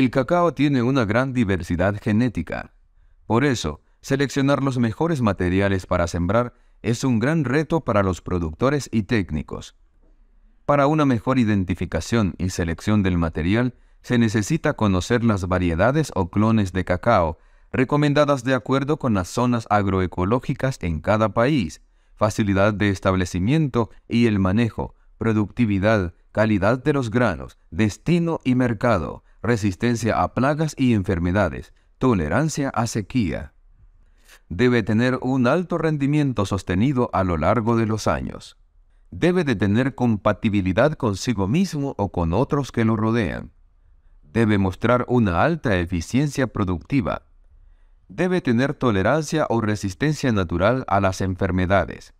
El cacao tiene una gran diversidad genética. Por eso, seleccionar los mejores materiales para sembrar es un gran reto para los productores y técnicos. Para una mejor identificación y selección del material, se necesita conocer las variedades o clones de cacao recomendadas de acuerdo con las zonas agroecológicas en cada país, facilidad de establecimiento y el manejo, productividad, calidad de los granos, destino y mercado, resistencia a plagas y enfermedades, tolerancia a sequía. Debe tener un alto rendimiento sostenido a lo largo de los años. Debe de tener compatibilidad consigo mismo o con otros que lo rodean. Debe mostrar una alta eficiencia productiva. Debe tener tolerancia o resistencia natural a las enfermedades.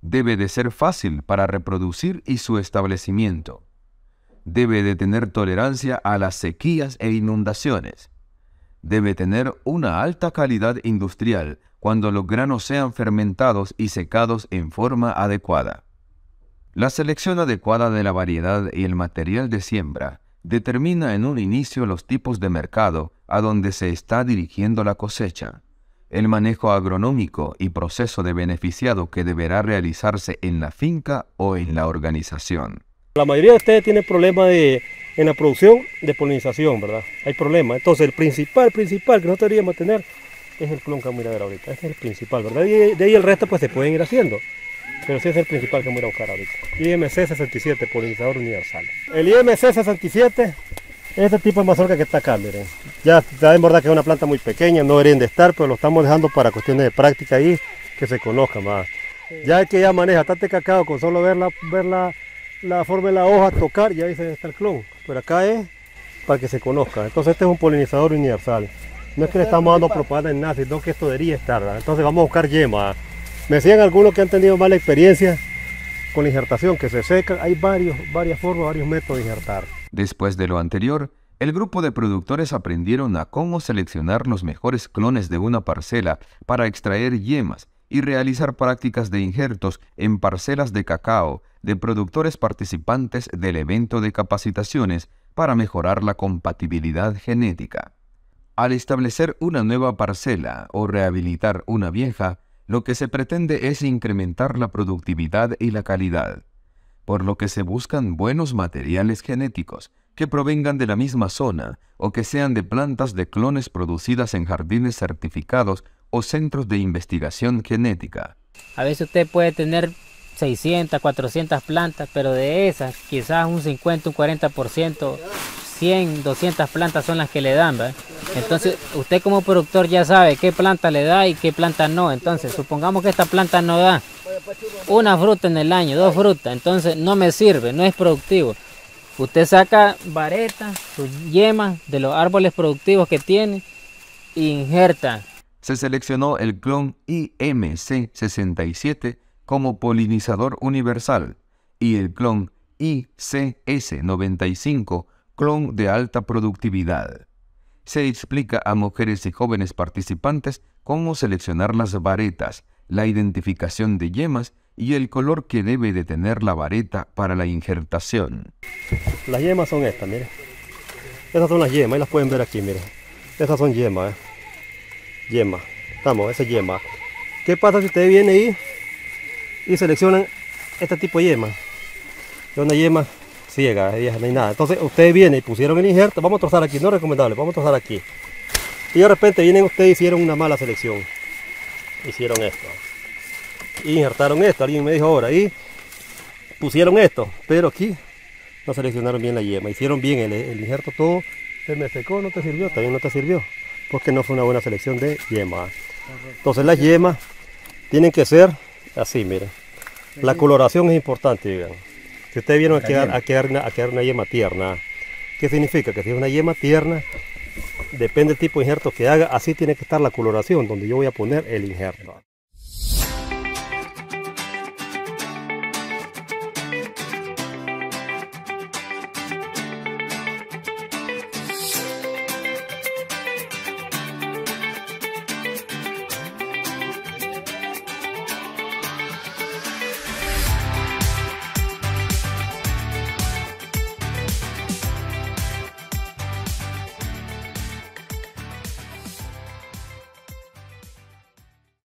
Debe de ser fácil para reproducir y su establecimiento debe de tener tolerancia a las sequías e inundaciones. Debe tener una alta calidad industrial cuando los granos sean fermentados y secados en forma adecuada. La selección adecuada de la variedad y el material de siembra determina en un inicio los tipos de mercado a donde se está dirigiendo la cosecha. El manejo agronómico y proceso de beneficiado que deberá realizarse en la finca o en la organización. La mayoría de ustedes tienen problemas de, en la producción de polinización, ¿verdad? Hay problemas. Entonces, el principal, principal que nosotros deberíamos tener es el clon ver ahorita. Este es el principal, ¿verdad? Y de ahí el resto, pues se pueden ir haciendo. Pero sí es el principal que vamos a buscar ahorita. IMC 67, polinizador universal. El IMC 67 es este tipo de mazorca que está acá, miren. Ya saben verdad que es una planta muy pequeña, no deberían de estar, pero lo estamos dejando para cuestiones de práctica ahí, que se conozca más. Ya que ya maneja tanto cacao con solo verla, verla la forma de la hoja tocar, ya dice está el clon. Pero acá es para que se conozca. Entonces este es un polinizador universal. No es que le estamos dando propaganda en nada, sino que esto debería estar. Entonces vamos a buscar yema. Me decían algunos que han tenido mala experiencia con la injertación, que se seca. Hay varios, varias formas, varios métodos de injertar. Después de lo anterior, el grupo de productores aprendieron a cómo seleccionar los mejores clones de una parcela para extraer yemas y realizar prácticas de injertos en parcelas de cacao de productores participantes del evento de capacitaciones para mejorar la compatibilidad genética. Al establecer una nueva parcela o rehabilitar una vieja, lo que se pretende es incrementar la productividad y la calidad, por lo que se buscan buenos materiales genéticos que provengan de la misma zona o que sean de plantas de clones producidas en jardines certificados o centros de investigación genética. A veces usted puede tener 600, 400 plantas, pero de esas quizás un 50, un 40%, 100, 200 plantas son las que le dan. ¿verdad? Entonces usted como productor ya sabe qué planta le da y qué planta no. Entonces supongamos que esta planta no da una fruta en el año, dos frutas, entonces no me sirve, no es productivo. Usted saca varetas, sus yemas de los árboles productivos que tiene e injerta se seleccionó el clon IMC67 como polinizador universal y el clon ICS95, clon de alta productividad. Se explica a mujeres y jóvenes participantes cómo seleccionar las varetas, la identificación de yemas y el color que debe de tener la vareta para la injertación. Las yemas son estas, mire, Estas son las yemas, y las pueden ver aquí, mire, Estas son yemas, ¿eh? Yema. Estamos, esa yema. ¿Qué pasa si ustedes vienen ahí y seleccionan este tipo de yema? Es una yema ciega, no hay nada. Entonces ustedes vienen y pusieron el injerto, vamos a trozar aquí, no es recomendable, vamos a trozar aquí. Y de repente vienen ustedes y hicieron una mala selección. Hicieron esto. injertaron esto, alguien me dijo ahora, y pusieron esto, pero aquí no seleccionaron bien la yema, hicieron bien el, el injerto todo, se me secó, no te sirvió, también no te sirvió porque no fue una buena selección de yema Entonces las yemas tienen que ser así, miren. La coloración es importante, digan. Si ustedes vieron a quedar a una yema tierna, ¿qué significa? Que si es una yema tierna, depende del tipo de injerto que haga, así tiene que estar la coloración donde yo voy a poner el injerto.